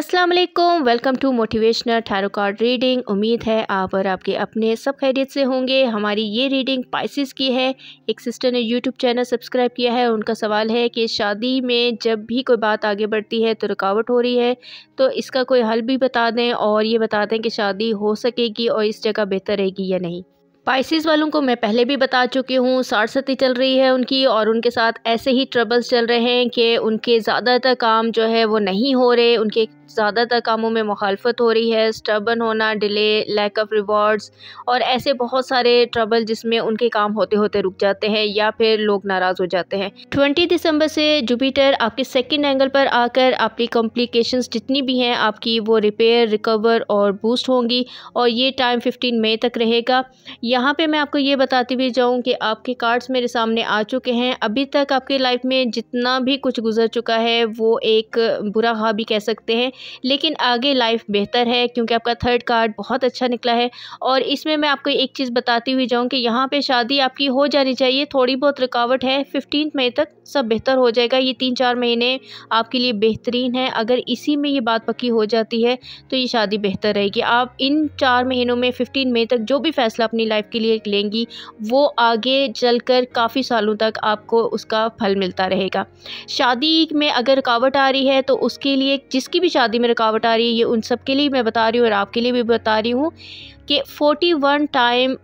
अस्सलाम वालेकुम welcome to motivational tarot card reading उम्मीद है आप और आपके अपने सब खैरियत से होंगे हमारी ये रीडिंग पाइसिस की है एक सिस्टर ने यूट्यूब चैनल सब्सक्राइब किया है उनका सवाल है कि शादी में जब भी कोई बात आगे बढ़ती है तो रुकावट हो रही है तो इसका कोई हल भी बता दें और ये बता दें कि शादी हो सकेगी और इस जगह बेहतर रहेगी या नहीं पाइसिस वालों को मैं पहले भी बता चुकी हूँ सारसती चल रही है उनकी और उनके साथ ऐसे ही ट्रबल्स चल रहे हैं कि उनके ज़्यादातर काम जो है वो नहीं हो रहे उनके ज़्यादातर कामों में मुखालफत हो रही है स्टर्बन होना डिले लैक ऑफ रिवॉर्ड्स और ऐसे बहुत सारे ट्रबल जिसमें उनके काम होते होते रुक जाते हैं या फिर लोग नाराज़ हो जाते हैं ट्वेंटी दिसंबर से जुपीटर आपके सेकेंड एंगल पर आकर आपकी कॉम्प्लिकेशन जितनी भी हैं आपकी वो रिपेयर रिकवर और बूस्ट होंगी और ये टाइम फिफ्टीन मई तक रहेगा यहाँ पे मैं आपको ये बताती भी जाऊँ कि आपके कार्ड्स मेरे सामने आ चुके हैं अभी तक आपके लाइफ में जितना भी कुछ गुजर चुका है वो एक बुरा खा भी कह सकते हैं लेकिन आगे लाइफ बेहतर है क्योंकि आपका थर्ड कार्ड बहुत अच्छा निकला है और इसमें मैं आपको एक चीज़ बताती हुई जाऊँ कि यहाँ पर शादी आपकी हो जानी चाहिए थोड़ी बहुत रुकावट है फिफ्टीन मई तक सब बेहतर हो जाएगा ये तीन चार महीने आपके लिए बेहतरीन है अगर इसी में ये बात पक्की हो जाती है तो ये शादी बेहतर रहेगी आप इन चार महीनों में फिफ्टीन मई तक जो भी फैसला अपनी लाइफ लाइफ के लिए लेंगी वो आगे चलकर काफ़ी सालों तक आपको उसका फल मिलता रहेगा शादी में अगर रुकावट आ रही है तो उसके लिए जिसकी भी शादी में रुकावट आ रही है ये उन सब के लिए मैं बता रही हूँ और आपके लिए भी बता रही हूँ कि 41 टाइम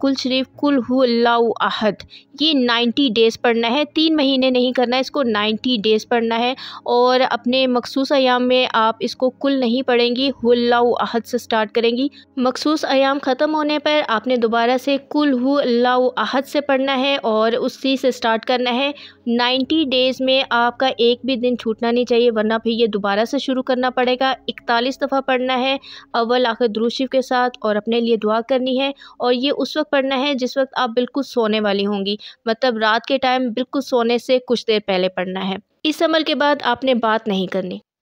कुल शरीफ कुल हुल्लाउ अहद ये 90 डेज़ पढ़ना है तीन महीने नहीं करना है इसको 90 डेज़ पढ़ना है और अपने मखसूस आयाम में आप इसको कुल नहीं पढ़ेंगी हुल्लाउ अहद से स्टार्ट करेंगी मखसूस आयाम ख़त्म होने पर आपने दोबारा दोबारा से कुल हु अल्लाह अहद से पढ़ना है और उसी से स्टार्ट करना है नाइन्टी डेज़ में आपका एक भी दिन छूटना नहीं चाहिए वरना फिर ये दोबारा से शुरू करना पड़ेगा इकतालीस दफ़ा पढ़ना है अव्वल आखिर द्रूशिव के साथ और अपने लिए दुआ करनी है और ये उस वक्त पढ़ना है जिस वक्त आप बिल्कुल सोने वाली होंगी मतलब रात के टाइम बिल्कुल सोने से कुछ देर पहले पढ़ना है इस अमल के बाद आपने बात नहीं करनी